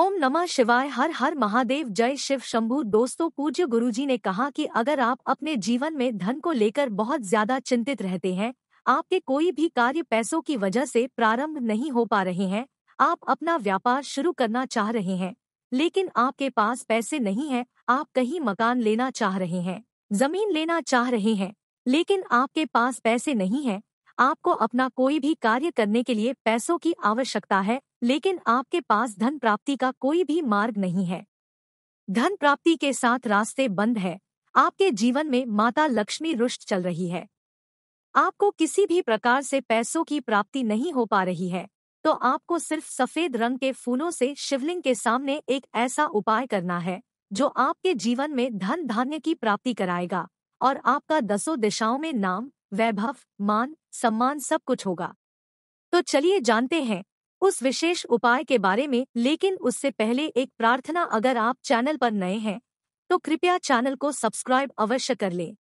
ओम नमः शिवाय हर हर महादेव जय शिव शंभु दोस्तों पूज्य गुरुजी ने कहा कि अगर आप अपने जीवन में धन को लेकर बहुत ज्यादा चिंतित रहते हैं आपके कोई भी कार्य पैसों की वजह से प्रारंभ नहीं हो पा रहे हैं आप अपना व्यापार शुरू करना चाह रहे हैं लेकिन आपके पास पैसे नहीं है आप कहीं मकान लेना चाह रहे हैं जमीन लेना चाह रहे हैं लेकिन आपके पास पैसे नहीं है आपको अपना कोई भी कार्य करने के लिए पैसों की आवश्यकता है लेकिन आपके पास धन प्राप्ति का कोई भी मार्ग नहीं है धन प्राप्ति के साथ रास्ते बंद है आपके जीवन में माता लक्ष्मी रुष्ट चल रही है आपको किसी भी प्रकार से पैसों की प्राप्ति नहीं हो पा रही है तो आपको सिर्फ सफेद रंग के फूलों से शिवलिंग के सामने एक ऐसा उपाय करना है जो आपके जीवन में धन धान्य की प्राप्ति कराएगा और आपका दसों दिशाओं में नाम वैभव मान सम्मान सब कुछ होगा तो चलिए जानते हैं उस विशेष उपाय के बारे में लेकिन उससे पहले एक प्रार्थना अगर आप चैनल पर नए हैं तो कृपया चैनल को सब्सक्राइब अवश्य कर लें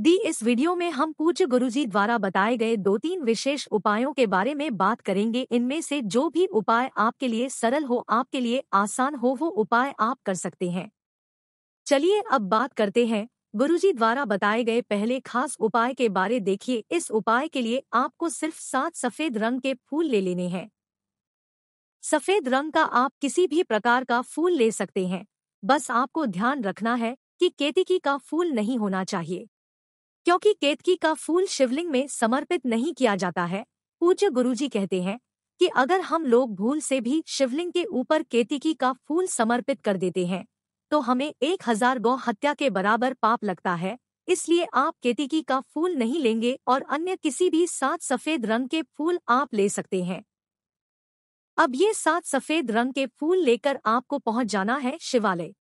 दी इस वीडियो में हम पूज्य गुरुजी द्वारा बताए गए दो तीन विशेष उपायों के बारे में बात करेंगे इनमें से जो भी उपाय आपके लिए सरल हो आपके लिए आसान हो वो उपाय आप कर सकते हैं चलिए अब बात करते हैं गुरुजी द्वारा बताए गए पहले खास उपाय के बारे देखिए इस उपाय के लिए आपको सिर्फ सात सफेद रंग के फूल ले लेने हैं सफेद रंग का आप किसी भी प्रकार का फूल ले सकते हैं बस आपको ध्यान रखना है कि केतकी का फूल नहीं होना चाहिए क्योंकि केतकी का फूल शिवलिंग में समर्पित नहीं किया जाता है पूज्य गुरुजी कहते हैं कि अगर हम लोग भूल से भी शिवलिंग के ऊपर केतकी का फूल समर्पित कर देते हैं तो हमें एक हजार गौ हत्या के बराबर पाप लगता है इसलिए आप केतकी का फूल नहीं लेंगे और अन्य किसी भी सात सफेद रंग के फूल आप ले सकते हैं अब ये सात सफेद रंग के फूल लेकर आपको पहुंच जाना है शिवालय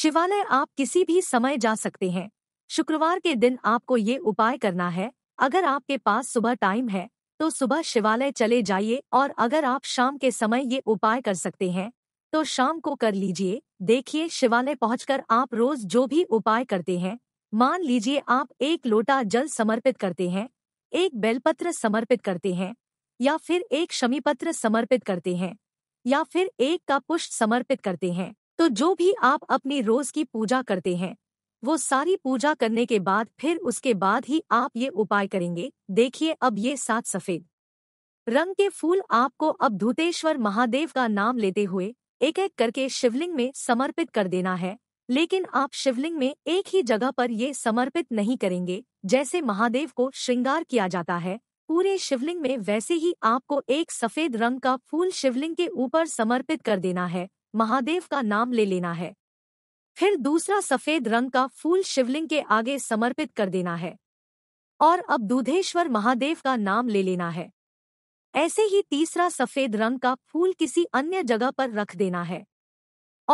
शिवालय आप किसी भी समय जा सकते हैं शुक्रवार के दिन आपको ये उपाय करना है अगर आपके पास सुबह टाइम है तो सुबह शिवालय चले जाइए और अगर आप शाम के समय ये उपाय कर सकते हैं तो शाम को कर लीजिए देखिए शिवालय पहुंचकर आप रोज जो भी उपाय करते हैं मान लीजिए आप एक लोटा जल समर्पित करते हैं एक बेलपत्र समर्पित करते हैं या फिर एक शमी पत्र समर्पित करते हैं या फिर एक का पुष्ट समर्पित करते हैं तो जो भी आप अपनी रोज की पूजा करते हैं वो सारी पूजा करने के बाद फिर उसके बाद ही आप ये उपाय करेंगे देखिए अब ये सात सफेद रंग के फूल आपको अब धूतेश्वर महादेव का नाम लेते हुए एक एक करके शिवलिंग में समर्पित कर देना है लेकिन आप शिवलिंग में एक ही जगह पर ये समर्पित नहीं करेंगे जैसे महादेव को श्रृंगार किया जाता है पूरे शिवलिंग में वैसे ही आपको एक सफेद रंग का फूल शिवलिंग के ऊपर समर्पित कर देना है महादेव का नाम ले लेना है फिर दूसरा सफेद रंग का फूल शिवलिंग के आगे समर्पित कर देना है और अब दूधेश्वर महादेव का नाम ले लेना है ऐसे ही तीसरा सफेद रंग का फूल किसी अन्य जगह पर रख देना है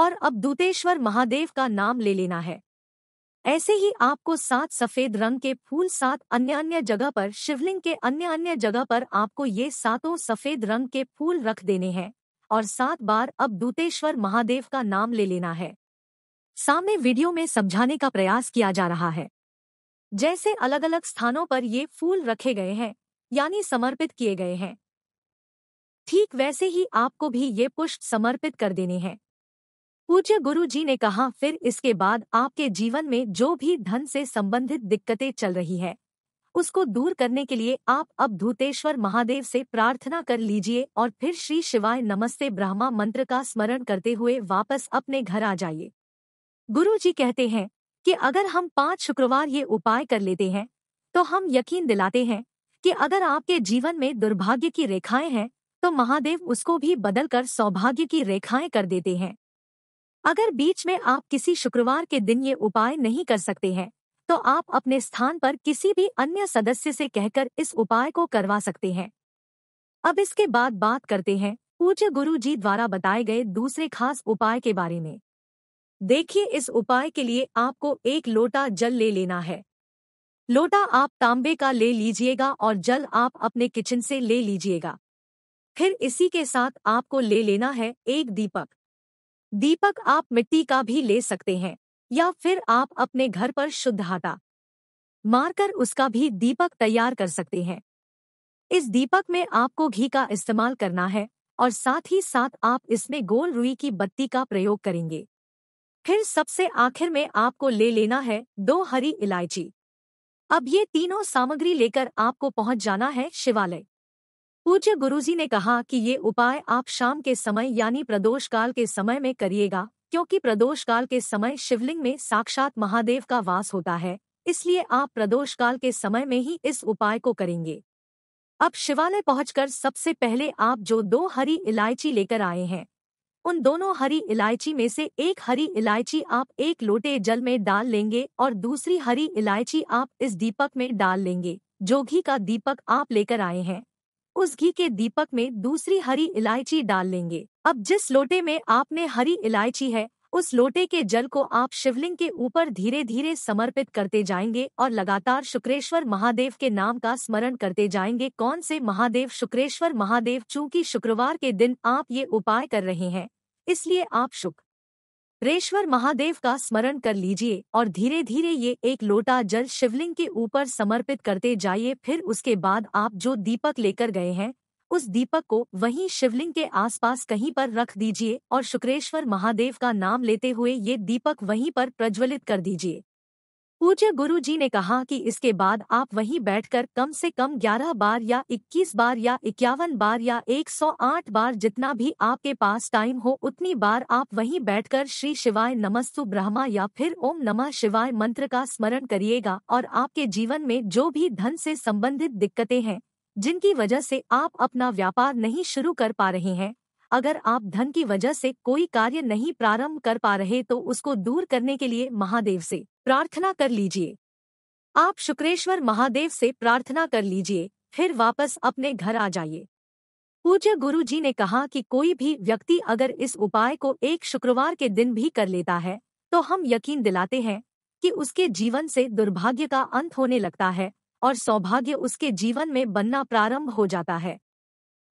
और अब दूतेश्वर महादेव का नाम ले लेना है ऐसे ही आपको सात सफेद रंग के फूल सात अन्य अन्य जगह पर शिवलिंग के अन्य अन्य जगह पर आपको ये सातों सफेद रंग के फूल रख देने हैं और सात बार अब दूतेश्वर महादेव का नाम ले लेना है सामने वीडियो में समझाने का प्रयास किया जा रहा है जैसे अलग अलग स्थानों पर ये फूल रखे गए हैं यानी समर्पित किए गए हैं ठीक वैसे ही आपको भी ये पुष्प समर्पित कर देने हैं पूज्य गुरु जी ने कहा फिर इसके बाद आपके जीवन में जो भी धन से संबंधित दिक्कतें चल रही है उसको दूर करने के लिए आप अब धूतेश्वर महादेव से प्रार्थना कर लीजिए और फिर श्री शिवाय नमस्ते ब्रह्मा मंत्र का स्मरण करते हुए वापस अपने घर आ जाइए गुरु जी कहते हैं कि अगर हम पांच शुक्रवार ये उपाय कर लेते हैं तो हम यकीन दिलाते हैं कि अगर आपके जीवन में दुर्भाग्य की रेखाएं हैं तो महादेव उसको भी बदलकर सौभाग्य की रेखाएं कर देते हैं अगर बीच में आप किसी शुक्रवार के दिन ये उपाय नहीं कर सकते हैं तो आप अपने स्थान पर किसी भी अन्य सदस्य से कहकर इस उपाय को करवा सकते हैं अब इसके बाद बात करते हैं पूज्य गुरु जी द्वारा बताए गए दूसरे खास उपाय के बारे में देखिए इस उपाय के लिए आपको एक लोटा जल ले लेना है लोटा आप तांबे का ले लीजिएगा और जल आप अपने किचन से ले लीजिएगा फिर इसी के साथ आपको ले लेना है एक दीपक दीपक आप मिट्टी का भी ले सकते हैं या फिर आप अपने घर पर शुद्ध आटा मारकर उसका भी दीपक तैयार कर सकते हैं इस दीपक में आपको घी का इस्तेमाल करना है और साथ ही साथ आप इसमें गोल रुई की बत्ती का प्रयोग करेंगे फिर सबसे आखिर में आपको ले लेना है दो हरी इलायची अब ये तीनों सामग्री लेकर आपको पहुंच जाना है शिवालय पूज्य गुरुजी ने कहा कि ये उपाय आप शाम के समय यानी प्रदोष काल के समय में करिएगा क्योंकि प्रदोष काल के समय शिवलिंग में साक्षात महादेव का वास होता है इसलिए आप प्रदोष काल के समय में ही इस उपाय को करेंगे अब शिवालय पहुंचकर सबसे पहले आप जो दो हरी इलायची लेकर आए हैं उन दोनों हरी इलायची में से एक हरी इलायची आप एक लोटे जल में डाल लेंगे और दूसरी हरी इलायची आप इस दीपक में डाल लेंगे जोगी का दीपक आप लेकर आए हैं उस घी के दीपक में दूसरी हरी इलायची डाल लेंगे अब जिस लोटे में आपने हरी इलायची है उस लोटे के जल को आप शिवलिंग के ऊपर धीरे धीरे समर्पित करते जाएंगे और लगातार शुक्रेश्वर महादेव के नाम का स्मरण करते जाएंगे कौन से महादेव शुक्रेश्वर महादेव चूंकि शुक्रवार के दिन आप ये उपाय कर रहे हैं इसलिए आप शुक्र रेश्वर महादेव का स्मरण कर लीजिए और धीरे धीरे ये एक लोटा जल शिवलिंग के ऊपर समर्पित करते जाइए फिर उसके बाद आप जो दीपक लेकर गए हैं उस दीपक को वहीं शिवलिंग के आसपास कहीं पर रख दीजिए और शुक्रेश्वर महादेव का नाम लेते हुए ये दीपक वहीं पर प्रज्वलित कर दीजिए पूज्य गुरु जी ने कहा कि इसके बाद आप वहीं बैठकर कम से कम 11 बार या 21 बार या इक्यावन बार या 108 बार जितना भी आपके पास टाइम हो उतनी बार आप वहीं बैठकर श्री शिवाय नमस्तु ब्रह्मा या फिर ओम नमः शिवाय मंत्र का स्मरण करिएगा और आपके जीवन में जो भी धन से संबंधित दिक्कतें हैं जिनकी वजह से आप अपना व्यापार नहीं शुरू कर पा रहे हैं अगर आप धन की वजह से कोई कार्य नहीं प्रारंभ कर पा रहे तो उसको दूर करने के लिए महादेव से प्रार्थना कर लीजिए आप शुक्रेश्वर महादेव से प्रार्थना कर लीजिए फिर वापस अपने घर आ जाइए पूज्य गुरु जी ने कहा कि कोई भी व्यक्ति अगर इस उपाय को एक शुक्रवार के दिन भी कर लेता है तो हम यकीन दिलाते हैं कि उसके जीवन से दुर्भाग्य का अंत होने लगता है और सौभाग्य उसके जीवन में बनना प्रारंभ हो जाता है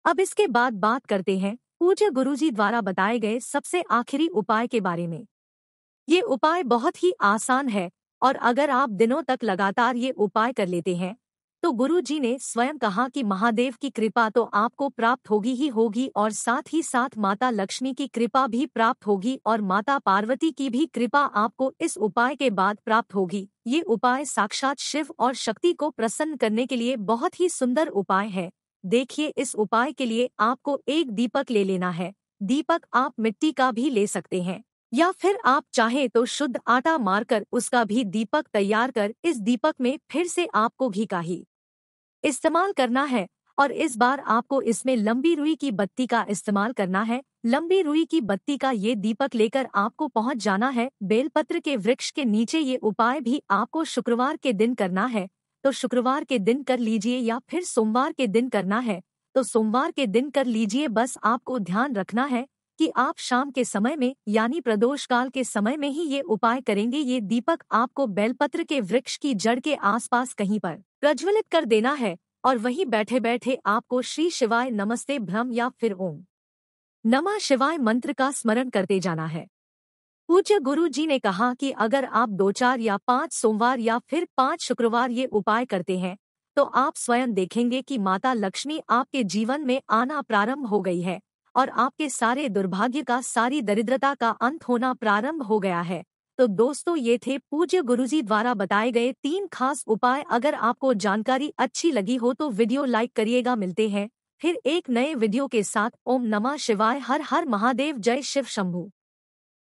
अब इसके बाद बात करते हैं पूज्य गुरुजी द्वारा बताए गए सबसे आखिरी उपाय के बारे में ये उपाय बहुत ही आसान है और अगर आप दिनों तक लगातार ये उपाय कर लेते हैं तो गुरुजी ने स्वयं कहा कि महादेव की कृपा तो आपको प्राप्त होगी ही होगी और साथ ही साथ माता लक्ष्मी की कृपा भी प्राप्त होगी और माता पार्वती की भी कृपा आपको इस उपाय के बाद प्राप्त होगी ये उपाय साक्षात शिव और शक्ति को प्रसन्न करने के लिए बहुत ही सुंदर उपाय है देखिए इस उपाय के लिए आपको एक दीपक ले लेना है दीपक आप मिट्टी का भी ले सकते हैं या फिर आप चाहे तो शुद्ध आटा मारकर उसका भी दीपक तैयार कर इस दीपक में फिर से आपको घी का ही इस्तेमाल करना है और इस बार आपको इसमें लंबी रुई की बत्ती का इस्तेमाल करना है लंबी रुई की बत्ती का ये दीपक लेकर आपको पहुंच जाना है बेलपत्र के वृक्ष के नीचे ये उपाय भी आपको शुक्रवार के दिन करना है तो शुक्रवार के दिन कर लीजिए या फिर सोमवार के दिन करना है तो सोमवार के दिन कर लीजिए बस आपको ध्यान रखना है कि आप शाम के समय में यानी प्रदोष काल के समय में ही ये उपाय करेंगे ये दीपक आपको बेलपत्र के वृक्ष की जड़ के आसपास कहीं पर प्रज्वलित कर देना है और वहीं बैठे बैठे आपको श्री शिवाय नमस्ते भ्रम या फिर ओम नमः शिवाय मंत्र का स्मरण करते जाना है पूज्य गुरु जी ने कहा कि अगर आप दो चार या पाँच सोमवार या फिर पाँच शुक्रवार ये उपाय करते हैं तो आप स्वयं देखेंगे कि माता लक्ष्मी आपके जीवन में आना प्रारंभ हो गई है और आपके सारे दुर्भाग्य का सारी दरिद्रता का अंत होना प्रारंभ हो गया है तो दोस्तों ये थे पूज्य गुरुजी द्वारा बताए गए तीन खास उपाय अगर आपको जानकारी अच्छी लगी हो तो वीडियो लाइक करिएगा मिलते हैं फिर एक नए वीडियो के साथ ओम नमः शिवाय हर हर महादेव जय शिव शंभू